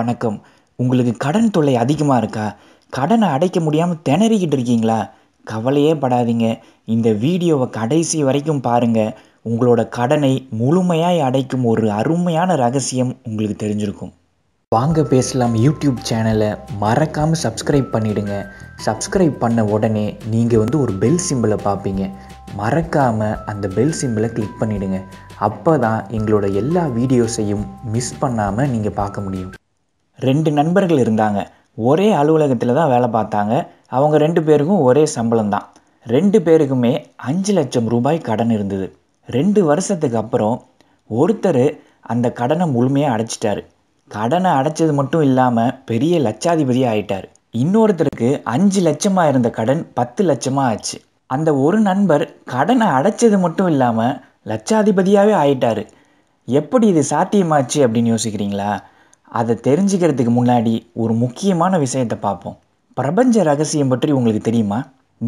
வணக்கம் உங்களுக்கு கடன் தொல்லை அதிகமாக இருக்கா கடனை அடைக்க முடியாமல் திணறிக்கிட்டு இருக்கீங்களா கவலையே படாதீங்க இந்த வீடியோவை கடைசி வரைக்கும் பாருங்கள் உங்களோட கடனை முழுமையாக அடைக்கும் ஒரு அருமையான ரகசியம் உங்களுக்கு தெரிஞ்சிருக்கும் வாங்க பேசலாம் யூடியூப் சேனலை மறக்காமல் சப்ஸ்கிரைப் பண்ணிவிடுங்க சப்ஸ்கிரைப் பண்ண உடனே நீங்கள் வந்து ஒரு பெல் சிம்பிளை பார்ப்பீங்க மறக்காமல் அந்த பெல் சிம்பிளை கிளிக் பண்ணிவிடுங்க அப்போ தான் எங்களோட எல்லா வீடியோஸையும் மிஸ் பண்ணாமல் நீங்கள் பார்க்க முடியும் ரெண்டு நண்பர்கள் இருந்தாங்க ஒரே அலுவலகத்தில் தான் வேலை பார்த்தாங்க அவங்க ரெண்டு பேருக்கும் ஒரே சம்பளம் தான் ரெண்டு பேருக்குமே அஞ்சு லட்சம் ரூபாய் கடன் இருந்தது ரெண்டு வருஷத்துக்கு அப்புறம் ஒருத்தர் அந்த கடனை முழுமையாக அடைச்சிட்டாரு கடனை அடைச்சது மட்டும் இல்லாமல் பெரிய லட்சாதிபதி ஆயிட்டார் இன்னொருத்தருக்கு அஞ்சு லட்சமாக இருந்த கடன் பத்து லட்சமாக ஆச்சு அந்த ஒரு நண்பர் கடனை அடைச்சது மட்டும் இல்லாமல் லட்சாதிபதியாகவே ஆயிட்டார் எப்படி இது சாத்தியமாச்சு அப்படின்னு யோசிக்கிறீங்களா அதை தெரிஞ்சுக்கிறதுக்கு முன்னாடி ஒரு முக்கியமான விஷயத்தை பார்ப்போம் பிரபஞ்ச ரகசியம் பற்றி உங்களுக்கு தெரியுமா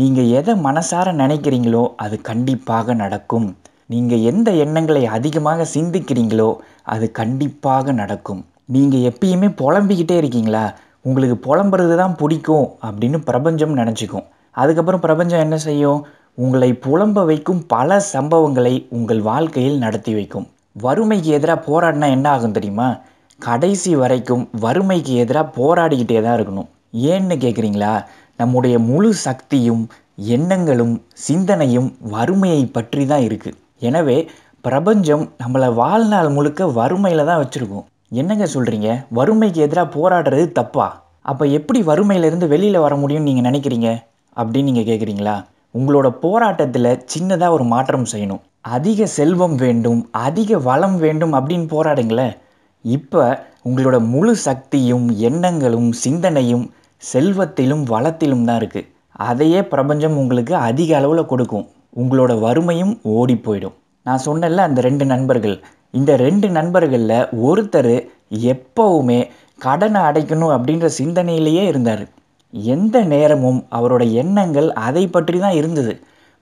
நீங்கள் எதை மனசார நினைக்கிறீங்களோ அது கண்டிப்பாக நடக்கும் நீங்கள் எந்த எண்ணங்களை அதிகமாக சிந்திக்கிறீங்களோ அது கண்டிப்பாக நடக்கும் நீங்கள் எப்பயுமே புலம்பிக்கிட்டே இருக்கீங்களா உங்களுக்கு புலம்புறது தான் பிடிக்கும் அப்படின்னு பிரபஞ்சம் நினச்சிக்கும் அதுக்கப்புறம் பிரபஞ்சம் என்ன செய்யும் உங்களை புலம்ப வைக்கும் பல சம்பவங்களை உங்கள் வாழ்க்கையில் நடத்தி வைக்கும் வறுமைக்கு எதிராக போராடினா என்ன ஆகும் தெரியுமா கடைசி வரைக்கும் வறுமைக்கு எதிராக போராடிக்கிட்டே தான் இருக்கணும் ஏன்னு கேட்குறீங்களா நம்முடைய முழு சக்தியும் எண்ணங்களும் சிந்தனையும் வறுமையை பற்றி தான் இருக்குது எனவே பிரபஞ்சம் நம்மளை வாழ்நாள் முழுக்க வறுமையில் தான் வச்சுருக்கோம் என்னங்க சொல்கிறீங்க வறுமைக்கு எதிராக போராடுறது தப்பா அப்போ எப்படி வறுமையிலேருந்து வெளியில் வர முடியும்னு நீங்கள் நினைக்கிறீங்க அப்படின்னு நீங்கள் கேட்குறீங்களா உங்களோட போராட்டத்தில் சின்னதாக ஒரு மாற்றம் செய்யணும் அதிக செல்வம் வேண்டும் அதிக வளம் வேண்டும் அப்படின்னு போராடுங்களேன் இப்போ உங்களோட முழு சக்தியும் எண்ணங்களும் சிந்தனையும் செல்வத்திலும் வளத்திலும் தான் இருக்குது அதையே பிரபஞ்சம் உங்களுக்கு அதிக அளவில் கொடுக்கும் உங்களோட வறுமையும் ஓடி போயிடும் நான் சொன்னல அந்த ரெண்டு நண்பர்கள் இந்த ரெண்டு நண்பர்களில் ஒருத்தர் எப்போவுமே கடனை அடைக்கணும் அப்படின்ற சிந்தனையிலேயே இருந்தார் எந்த நேரமும் அவரோட எண்ணங்கள் அதை பற்றி தான் இருந்தது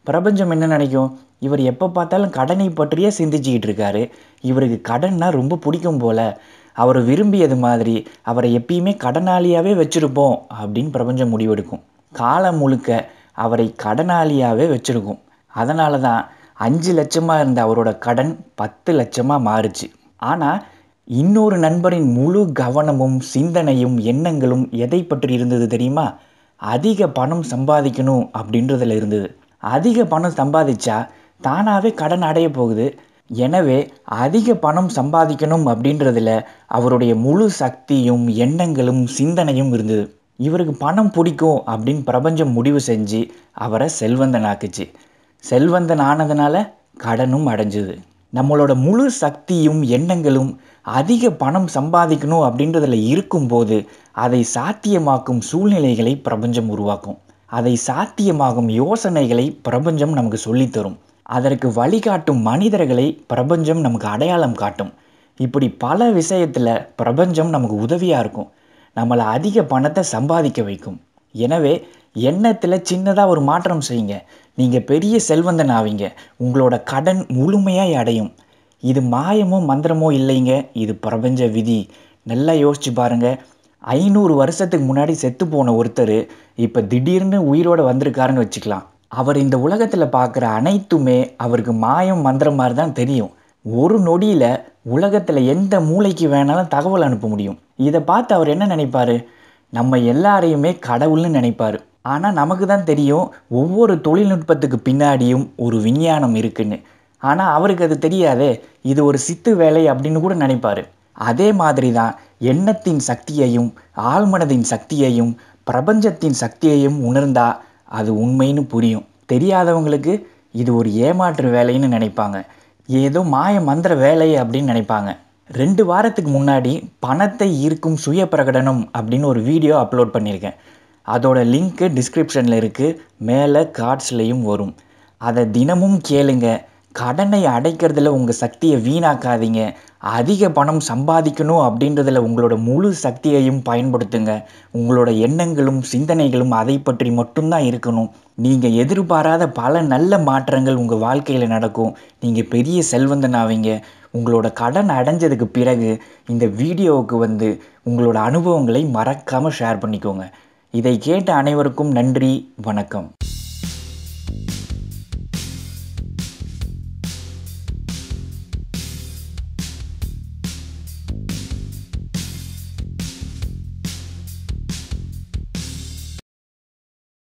பிரபஞ்சம் என்ன நினைக்கும் இவர் எப்போ பார்த்தாலும் கடனை பற்றியே சிந்திச்சுக்கிட்டு இருக்காரு இவருக்கு கடன்னா ரொம்ப பிடிக்கும் போல் அவர் விரும்பியது மாதிரி அவரை எப்பயுமே கடனாளியாகவே வச்சுருப்போம் அப்படின்னு பிரபஞ்சம் முடிவெடுக்கும் காலம் முழுக்க அவரை கடனாளியாகவே வச்சுருக்கும் அதனால தான் அஞ்சு லட்சமாக இருந்த அவரோட கடன் பத்து லட்சமாக மாறுச்சு ஆனால் இன்னொரு நண்பரின் முழு கவனமும் சிந்தனையும் எண்ணங்களும் எதை பற்றி இருந்தது தெரியுமா அதிக பணம் சம்பாதிக்கணும் அப்படின்றதில் இருந்தது அதிக பணம் சம்பாதிச்சா தானாகவே கடன் அடைய போகுது எனவே அதிக பணம் சம்பாதிக்கணும் அப்படின்றதுல அவருடைய முழு சக்தியும் எண்ணங்களும் சிந்தனையும் இருந்தது இவருக்கு பணம் பிடிக்கும் அப்படின்னு பிரபஞ்சம் முடிவு செஞ்சு அவரை செல்வந்தன் ஆக்குச்சு செல்வந்தன் ஆனதுனால கடனும் அடைஞ்சுது நம்மளோட முழு சக்தியும் எண்ணங்களும் அதிக பணம் சம்பாதிக்கணும் அப்படின்றதில் இருக்கும்போது அதை சாத்தியமாக்கும் சூழ்நிலைகளை பிரபஞ்சம் உருவாக்கும் அதை சாத்தியமாகும் யோசனைகளை பிரபஞ்சம் நமக்கு சொல்லித்தரும் அதற்கு வழிகாட்டும் மனிதர்களை பிரபஞ்சம் நமக்கு அடையாளம் காட்டும் இப்படி பல விஷயத்தில் பிரபஞ்சம் நமக்கு உதவியாக இருக்கும் நம்மளை அதிக பணத்தை சம்பாதிக்க வைக்கும் எனவே எண்ணத்தில் சின்னதாக ஒரு மாற்றம் செய்யுங்க நீங்கள் பெரிய செல்வந்தன் ஆவீங்க உங்களோட கடன் முழுமையாக அடையும் இது மாயமோ மந்திரமோ இல்லைங்க இது பிரபஞ்ச விதி நல்லா யோசிச்சு பாருங்கள் ஐநூறு வருஷத்துக்கு முன்னாடி செத்து போன ஒருத்தர் இப்போ திடீர்னு உயிரோடு வந்திருக்காருன்னு வச்சுக்கலாம் அவர் இந்த உலகத்தில் பார்க்குற அனைத்துமே அவருக்கு மாயம் மந்திரம் மாதிரி தான் தெரியும் ஒரு நொடியில் உலகத்தில் எந்த மூளைக்கு வேணாலும் தகவல் அனுப்ப முடியும் இதை பார்த்து அவர் என்ன நினைப்பார் நம்ம எல்லாரையுமே கடவுள்னு நினைப்பார் ஆனால் நமக்கு தான் தெரியும் ஒவ்வொரு தொழில்நுட்பத்துக்கு பின்னாடியும் ஒரு விஞ்ஞானம் இருக்குன்னு ஆனால் அவருக்கு அது தெரியாதே இது ஒரு சித்து வேலை அப்படின்னு கூட நினைப்பார் அதே மாதிரி தான் எண்ணத்தின் சக்தியையும் ஆழ்மனதின் சக்தியையும் பிரபஞ்சத்தின் சக்தியையும் உணர்ந்தா அது உண்மைன்னு புரியும் தெரியாதவங்களுக்கு இது ஒரு ஏமாற்று வேலைன்னு நினைப்பாங்க ஏதோ மாய மந்திர வேலை அப்படின்னு நினைப்பாங்க ரெண்டு வாரத்துக்கு முன்னாடி பணத்தை ஈர்க்கும் சுய பிரகடனம் அப்படின்னு ஒரு வீடியோ அப்லோட் பண்ணியிருக்கேன் அதோட லிங்க்கு டிஸ்கிரிப்ஷனில் இருக்குது மேலே கார்ட்ஸ்லேயும் வரும் அதை தினமும் கேளுங்கள் கடனை அடைக்கிறதுல உங்கள் சக்தியை வீணாக்காதீங்க அதிக பணம் சம்பாதிக்கணும் அப்படின்றதில் உங்களோட முழு சக்தியையும் பயன்படுத்துங்க உங்களோட எண்ணங்களும் சிந்தனைகளும் அதை பற்றி மட்டும்தான் இருக்கணும் நீங்கள் எதிர்பாராத பல நல்ல மாற்றங்கள் உங்கள் வாழ்க்கையில் நடக்கும் நீங்கள் பெரிய ஆவீங்க உங்களோட கடன் அடைஞ்சதுக்கு பிறகு இந்த வீடியோவுக்கு வந்து உங்களோட அனுபவங்களை மறக்காமல் ஷேர் பண்ணிக்கோங்க இதை கேட்ட அனைவருக்கும் நன்றி வணக்கம்